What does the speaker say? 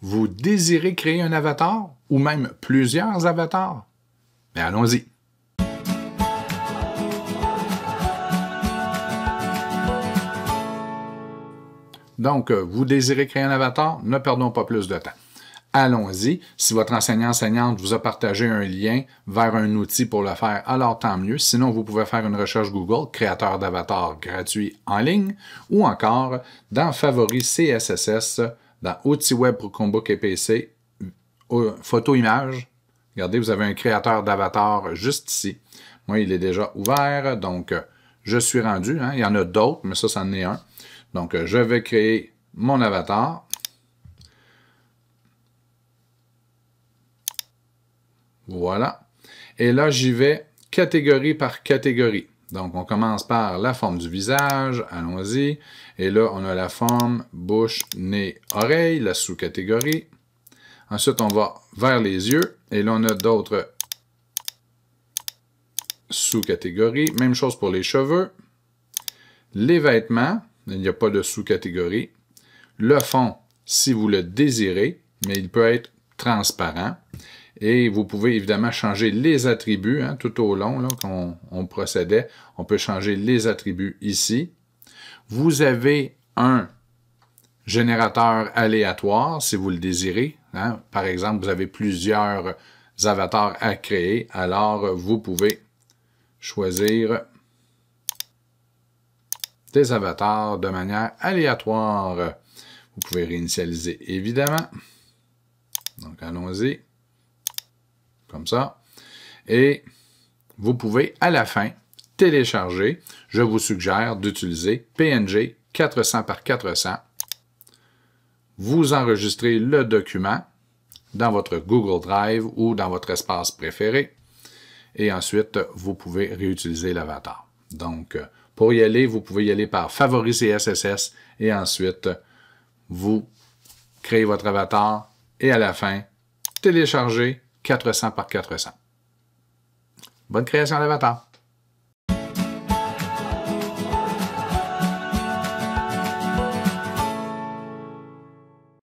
Vous désirez créer un avatar ou même plusieurs avatars? Mais ben, allons-y. Donc, euh, vous désirez créer un avatar, ne perdons pas plus de temps. Allons-y. Si votre enseignant-enseignante vous a partagé un lien vers un outil pour le faire, alors tant mieux. Sinon, vous pouvez faire une recherche Google, créateur d'avatars gratuit en ligne, ou encore dans Favoris CSSS, dans Outils Web pour combo KPC, PC, euh, photo-image. Regardez, vous avez un créateur d'avatar juste ici. Moi, il est déjà ouvert, donc euh, je suis rendu. Hein. Il y en a d'autres, mais ça, ça est un. Donc, euh, je vais créer mon avatar. Voilà. Et là, j'y vais catégorie par catégorie. Donc, on commence par la forme du visage, allons-y. Et là, on a la forme bouche, nez, oreille, la sous-catégorie. Ensuite, on va vers les yeux. Et là, on a d'autres sous-catégories. Même chose pour les cheveux. Les vêtements, il n'y a pas de sous-catégorie. Le fond, si vous le désirez, mais il peut être transparent. Et vous pouvez évidemment changer les attributs hein, tout au long là, qu'on procédait. On peut changer les attributs ici. Vous avez un générateur aléatoire si vous le désirez. Hein. Par exemple, vous avez plusieurs avatars à créer. Alors, vous pouvez choisir des avatars de manière aléatoire. Vous pouvez réinitialiser, évidemment. Donc, allons-y comme ça. Et vous pouvez, à la fin, télécharger. Je vous suggère d'utiliser PNG 400 par 400. Vous enregistrez le document dans votre Google Drive ou dans votre espace préféré. Et ensuite, vous pouvez réutiliser l'avatar. Donc, euh, pour y aller, vous pouvez y aller par favoriser SSS et ensuite, vous créez votre avatar et à la fin, télécharger 400 par 400. Bonne création de d'avatar.